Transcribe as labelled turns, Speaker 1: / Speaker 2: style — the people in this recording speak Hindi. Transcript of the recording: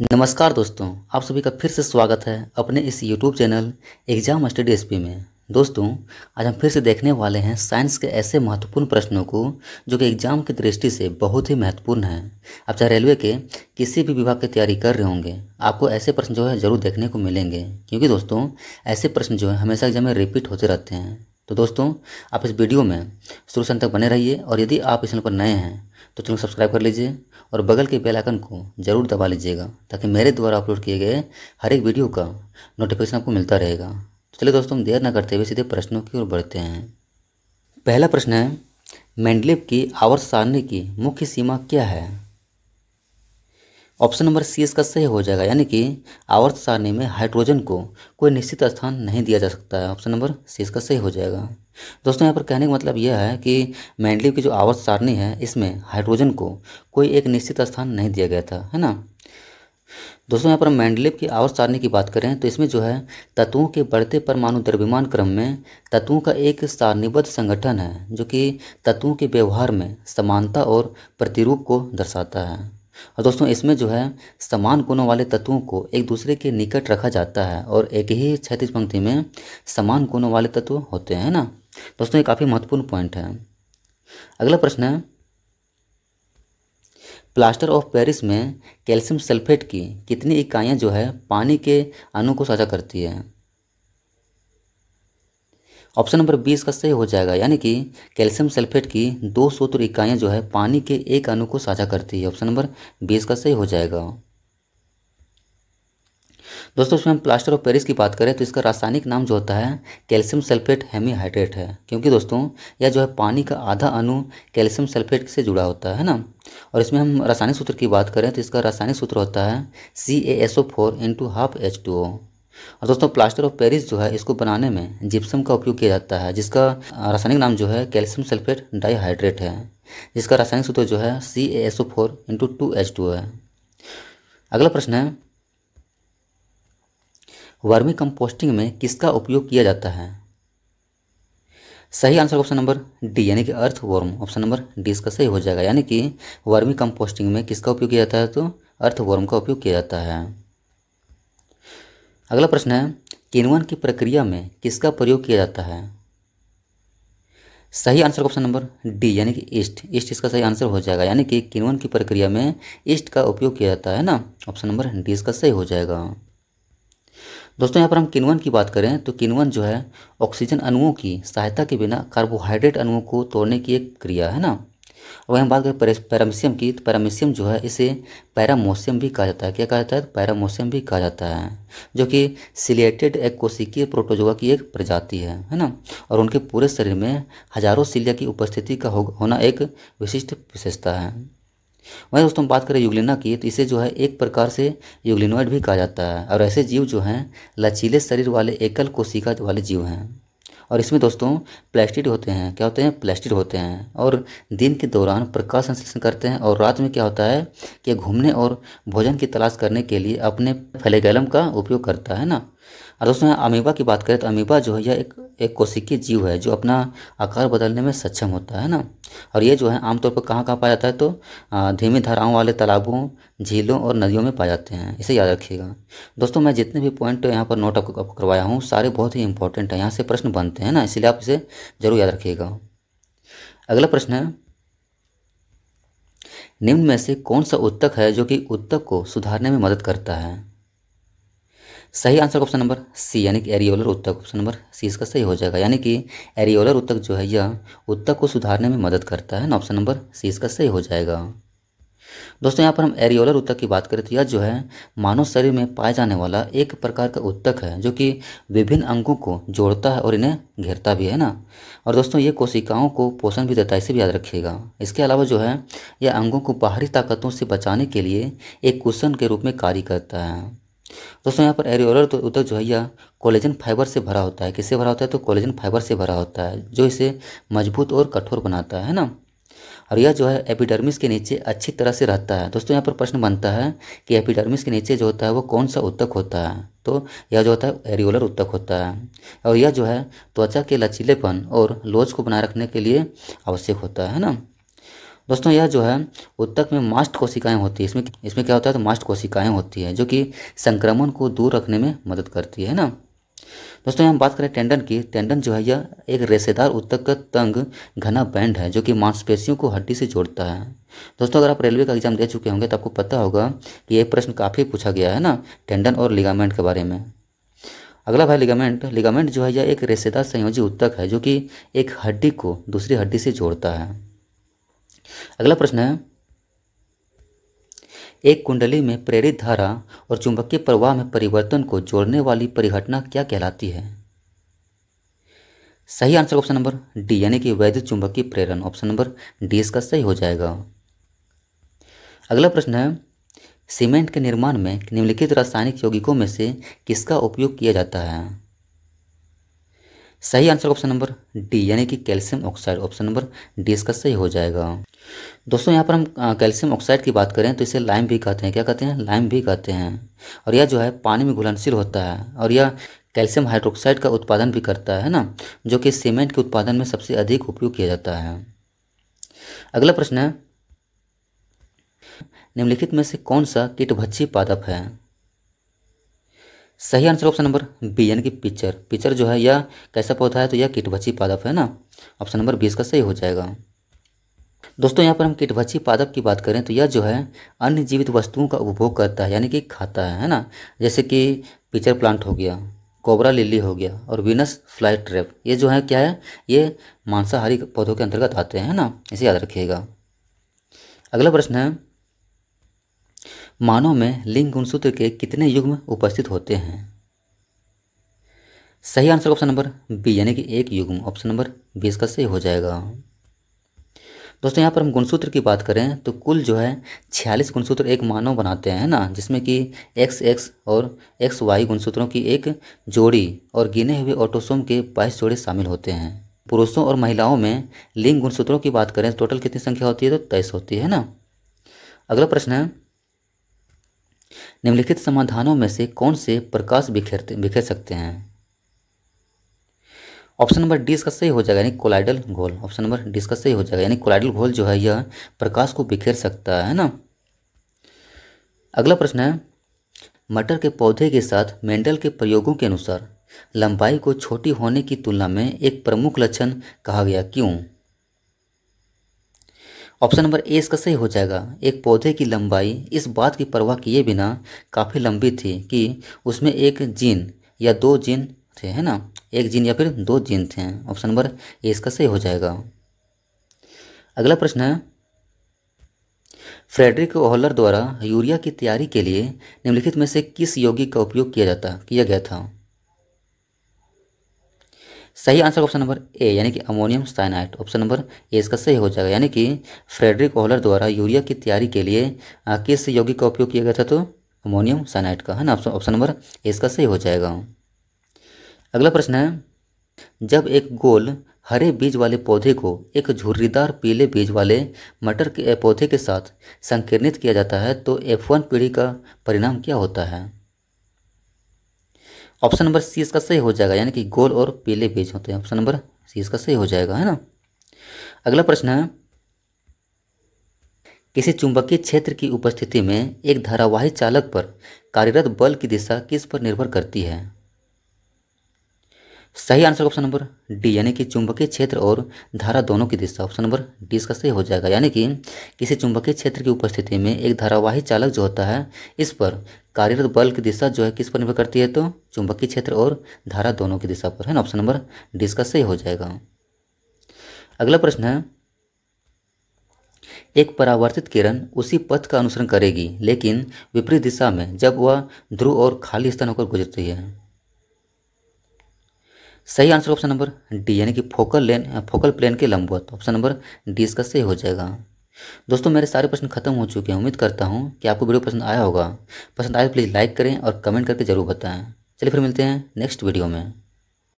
Speaker 1: नमस्कार दोस्तों आप सभी का फिर से स्वागत है अपने इस YouTube channel exam study SP में दोस्तों आज हम फिर से देखने वाले हैं साइंस के ऐसे महत्वपूर्ण प्रश्नों को जो कि एग्जाम की दृष्टि से बहुत ही महत्वपूर्ण हैं आप चाहे रेलवे के किसी भी विभाग की तैयारी कर रहे होंगे आपको ऐसे प्रश्न जो है ज़रूर देखने को मिलेंगे क्योंकि दोस्तों ऐसे प्रश्न जो है हमेशा एग्जाम में रिपीट होते रहते हैं तो दोस्तों आप इस वीडियो में शुरू से तक बने रहिए और यदि आप इस चैनल पर नए हैं तो चैनल सब्सक्राइब कर लीजिए और बगल के बेल आइकन को जरूर दबा लीजिएगा ताकि मेरे द्वारा अपलोड किए गए हर एक वीडियो का नोटिफिकेशन आपको मिलता रहेगा तो चलिए दोस्तों हम देर ना करते हुए सीधे प्रश्नों की ओर बढ़ते हैं पहला प्रश्न है मैंडलिप की आवर्त सारणी की मुख्य सीमा क्या है ऑप्शन नंबर सी इसका सही हो जाएगा यानी कि आवर्त सारणी में हाइड्रोजन को कोई निश्चित स्थान नहीं दिया जा सकता है ऑप्शन नंबर सी इसका सही हो जाएगा दोस्तों यहाँ पर कहने का मतलब यह है कि मैंडलिव की जो आवर्त सारणी है इसमें हाइड्रोजन को कोई एक निश्चित स्थान नहीं दिया गया था है ना दोस्तों यहाँ पर मैंडलिव की आवर्त सारणी की बात करें तो इसमें जो है तत्वों के बढ़ते परमाणु द्रव्यमान क्रम में तत्वों का एक सारणीबद्ध संगठन है जो कि तत्वों के व्यवहार में समानता और प्रतिरूप को दर्शाता है और दोस्तों इसमें जो है समान कोणों वाले तत्वों को एक दूसरे के निकट रखा जाता है और एक ही क्षैतिज पंक्ति में समान कोणों वाले तत्व होते हैं ना दोस्तों ये काफ़ी महत्वपूर्ण पॉइंट है अगला प्रश्न है प्लास्टर ऑफ पेरिस में कैल्शियम सल्फेट की कितनी इकाइयाँ जो है पानी के अणु को साझा करती है ऑप्शन नंबर बीस का सही हो जाएगा यानी कि कैल्शियम सल्फेट की दो सूत्र इकाइयाँ जो है पानी के एक अणु को साझा करती है ऑप्शन नंबर बीस का सही हो जाएगा दोस्तों इसमें हम प्लास्टर ऑफ पेरिस की बात करें तो इसका रासायनिक नाम जो होता है कैल्शियम सल्फेट हेमीहाइड्रेट है क्योंकि दोस्तों यह जो है पानी का आधा अणु कैल्शियम सल्फेट से जुड़ा होता है ना और इसमें हम रासायनिक सूत्र की बात करें तो इसका रासायनिक सूत्र होता है C A S O four into half H two O और दोस्तों प्लास्टर ऑफ पेरिस जो है इसको बनाने में जिप्सम का उपयोग किया जाता है जिसका रासायनिक नाम जो है कैल्शियम सल्फेट डाईहाइड्रेट है जिसका रासायनिक सूत्र जो है C S O four into two H two है अगला प्रश्न है वर्मी कंपोस्टिंग में किसका उपयोग किया जाता है सही आंसर ऑप्शन नंबर डी यानी कि earthworm option number D इसका सही हो जाएगा यानी कि वर्मी कंपोस्टिंग में किसका उपयोग किया जाता है तो अर्थ वर्म का उपयोग किया जाता है अगला प्रश्न है किनवन की प्रक्रिया में किसका प्रयोग किया जाता है सही आंसर ऑप्शन नंबर डी यानी कि ईस्ट ईस्ट इसका सही आंसर हो जाएगा यानी कि किनवन की प्रक्रिया में ईस्ट का उपयोग किया जाता है ना ऑप्शन नंबर डी इसका सही हो जाएगा दोस्तों यहाँ पर हम किनवन की बात करें तो किनवन जो है ऑक्सीजन अणुओं की सहायता के बिना कार्बोहाइड्रेट अणुओं को तोड़ने की एक क्रिया है ना वहीं हम बात करें पैरामिशियम की तो पैरामिशियम जो है इसे पैरामोशियम भी कहा जाता है क्या कहा जाता है तो पैरामोशियम भी कहा जाता है जो कि सिलेटेड एक कोशिकीय प्रोटोजोआ की एक प्रजाति है है ना और उनके पूरे शरीर में हजारों सिलिया की उपस्थिति का हो, होना एक विशिष्ट विशेषता है वहीं दोस्तों हम बात करें युगलिना की तो इसे जो है एक प्रकार से युगलिनोइड भी कहा जाता है और ऐसे जीव जो हैं लचीले शरीर वाले एकल कोशिका वाले जीव हैं और इसमें दोस्तों प्लास्टिड होते हैं क्या होते हैं प्लास्टिड होते हैं और दिन के दौरान प्रकाश संश्लेषण करते हैं और रात में क्या होता है कि घूमने और भोजन की तलाश करने के लिए अपने फलेगैलम का उपयोग करता है ना और दोस्तों अमीबा की बात करें तो अमीबा जो है यह एक एक कोशिकीय जीव है जो अपना आकार बदलने में सक्षम होता है ना और ये जो है आमतौर पर कहाँ कहाँ पाया जाता है तो धीमी धाराओं वाले तालाबों झीलों और नदियों में पाए जाते हैं इसे याद रखिएगा दोस्तों मैं जितने भी पॉइंट यहाँ पर नोट आपको करवाया हूँ सारे बहुत ही इंपॉर्टेंट हैं यहाँ से प्रश्न बनते हैं ना इसलिए आप इसे ज़रूर याद रखिएगा अगला प्रश्न है निम्न में से कौन सा उत्तक है जो कि उत्तक को सुधारने में मदद करता है सही आंसर ऑप्शन नंबर सी यानी कि एरियोलर उत्तक ऑप्शन नंबर सी इसका सही हो जाएगा यानी कि एरियोलर उत्तक जो है यह उत्तक को सुधारने में मदद करता है ना ऑप्शन नंबर सी इसका सही हो जाएगा दोस्तों यहाँ पर हम एरियोलर उत्तक की बात करें तो यह जो है मानव शरीर में पाया जाने वाला एक प्रकार का उत्तक है जो कि विभिन्न अंगों को जोड़ता है और इन्हें घेरता भी है ना और दोस्तों ये कोशिकाओं को पोषण भी देता है इसे भी याद रखिएगा इसके अलावा जो है यह अंगों को बाहरी ताकतों से बचाने के लिए एक कुशन के रूप में कार्य करता है दोस्तों यहाँ पर एरियोलर तो उदक जो है यह कोलेजन फाइबर से भरा होता है किससे भरा होता है तो कोलेजन फाइबर से भरा होता है जो इसे मजबूत और कठोर बनाता है ना और यह जो है एपिडर्मिस के नीचे अच्छी तरह से रहता है दोस्तों यहाँ पर प्रश्न बनता है कि एपिडर्मिस के नीचे जो होता है वो कौन सा उत्तक होता है तो यह जो होता है एरियोलर उत्तक होता है और यह जो है त्वचा के लचीलेपन और लोज को बनाए रखने के लिए आवश्यक होता है ना दोस्तों यह जो है उत्तक में मास्ट कोशिकाएं होती है इसमें इसमें क्या होता है तो मास्ट कोशिकाएं होती है जो कि संक्रमण को दूर रखने में मदद करती है ना दोस्तों हम बात करें टेंडन की टेंडन जो है यह एक रेसेदार उत्तक का तंग घना बैंड है जो कि मांसपेशियों को हड्डी से जोड़ता है दोस्तों अगर आप रेलवे का एग्जाम दे चुके होंगे तो आपको पता होगा कि यह प्रश्न काफ़ी पूछा गया है ना टेंडन और लिगामेंट के बारे में अगला भाई लिगामेंट लिगामेंट जो है यह एक रेसेदार संयोजी उत्तक है जो कि एक हड्डी को दूसरी हड्डी से जोड़ता है अगला प्रश्न है एक कुंडली में प्रेरित धारा और चुंबकीय प्रवाह में परिवर्तन को जोड़ने वाली परिघटना क्या कहलाती है सही आंसर ऑप्शन नंबर डी यानी कि वैध चुंबकीय प्रेरण ऑप्शन नंबर डी इसका सही हो जाएगा अगला प्रश्न है सीमेंट के निर्माण में निम्नलिखित रासायनिक यौगिकों में से किसका उपयोग किया जाता है सही आंसर ऑप्शन नंबर डी यानी कि calcium oxide option number D इसका सही हो जाएगा दोस्तों यहाँ पर हम कैल्शियम ऑक्साइड की बात करें तो इसे लाइम भी कहते हैं क्या कहते हैं लाइम भी कहते हैं और यह जो है पानी में घुलनशील होता है और यह कैल्शियम हाइड्रोक्साइड का उत्पादन भी करता है ना जो कि सीमेंट के उत्पादन में सबसे अधिक उपयोग किया जाता है अगला प्रश्न है निम्नलिखित में से कौन सा कीटभच्छी पादप है सही आंसर ऑप्शन नंबर बी यानी कि पिचर पिचर जो है यह कैसा पौधा है तो यह किटभची पादप है ना ऑप्शन नंबर बी इसका सही हो जाएगा दोस्तों यहाँ पर हम किटभची पादप की बात करें तो यह जो है अन्य जीवित वस्तुओं का उपभोग करता है यानी कि खाता है है ना जैसे कि पिचर प्लांट हो गया कोबरा लिली हो गया और विनस फ्लाई ट्रैप ये जो है क्या है ये मांसाहारी पौधों के अंतर्गत आते हैं ना इसे याद रखिएगा अगला प्रश्न है मानव में लिंग गुणसूत्र के कितने युग्म उपस्थित होते हैं सही आंसर ऑप्शन नंबर बी यानी कि एक युग्म ऑप्शन नंबर बी इसका सही हो जाएगा दोस्तों यहाँ पर हम गुणसूत्र की बात करें तो कुल जो है छियालीस गुणसूत्र एक मानव बनाते हैं ना जिसमें कि एक्स एक्स और एक्स वाई गुणसूत्रों की एक जोड़ी और गिने हुए ऑटोसोम के बाईस जोड़े शामिल होते हैं पुरुषों और महिलाओं में लिंग गुणसूत्रों की बात करें तो टोटल कितनी संख्या होती है तो तेईस होती है ना अगला प्रश्न है निम्नलिखित समाधानों में से कौन से प्रकाश बिखेर बिखेर सकते हैं ऑप्शन नंबर डी इसका सही हो जाएगा यानी कोलाइडल घोल ऑप्शन नंबर डी इसका सही हो जाएगा यानी कोलाइडल घोल जो है यह प्रकाश को बिखेर सकता है ना अगला प्रश्न है मटर के पौधे के साथ मेंडल के प्रयोगों के अनुसार लंबाई को छोटी होने की तुलना में एक प्रमुख लक्षण कहा गया क्यों ऑप्शन नंबर ए इसका सही हो जाएगा एक पौधे की लंबाई इस बात की परवाह किए बिना काफ़ी लंबी थी कि उसमें एक जीन या दो जीन थे है ना एक जीन या फिर दो जीन थे ऑप्शन नंबर ए इसका सही हो जाएगा अगला प्रश्न है फ्रेडरिक ओहलर द्वारा यूरिया की तैयारी के लिए निम्नलिखित में से किस यौगिक का उपयोग किया जाता किया गया था सही आंसर ऑप्शन नंबर ए यानी कि ammonium cyanite option number A इसका सही हो जाएगा यानी कि फ्रेडरिक ओहलर द्वारा यूरिया की तैयारी के लिए किस यौगिक का उपयोग किया गया था तो अमोनियम साइनाइट का है ना ऑप्शन नंबर ए इसका सही हो जाएगा अगला प्रश्न है जब एक गोल हरे बीज वाले पौधे को एक झुर्रीदार पीले बीज वाले मटर के पौधे के साथ संकीर्णित किया जाता है तो एफ वन पीढ़ी का परिणाम क्या होता है ऑप्शन नंबर सी इसका सही हो जाएगा यानी कि गोल और पीले बीज होते हैं ऑप्शन नंबर सी इसका सही हो जाएगा है ना अगला प्रश्न है किसी चुंबकीय क्षेत्र की उपस्थिति में एक धारावाही चालक पर कार्यरत बल की दिशा किस पर निर्भर करती है सही आंसर ऑप्शन नंबर डी यानी कि चुंबकीय क्षेत्र और धारा दोनों की दिशा ऑप्शन नंबर डी इसका सही हो जाएगा यानी कि किसी चुंबकीय क्षेत्र की उपस्थिति में एक धारावाही चालक जो होता है इस पर कार्यरत बल की दिशा जो है किस पर निर्भर करती है तो चुंबकीय क्षेत्र और धारा दोनों की दिशा पर है ना ऑप्शन नंबर डी इसका सही हो जाएगा अगला प्रश्न है एक परावर्तित किरण उसी पथ का अनुसरण करेगी लेकिन विपरीत दिशा में जब वह ध्रुव और खाली स्थान होकर गुजरती है सही आंसर ऑप्शन नंबर डी यानी कि फोकल लेन फोकल प्लेन के लंबवत ऑप्शन नंबर डी इसका सही हो जाएगा दोस्तों मेरे सारे प्रश्न खत्म हो चुके हैं उम्मीद करता हूँ कि आपको वीडियो पसंद आया होगा पसंद आए तो प्लीज़ लाइक करें और कमेंट करके ज़रूर बताएं चलिए फिर मिलते हैं नेक्स्ट वीडियो में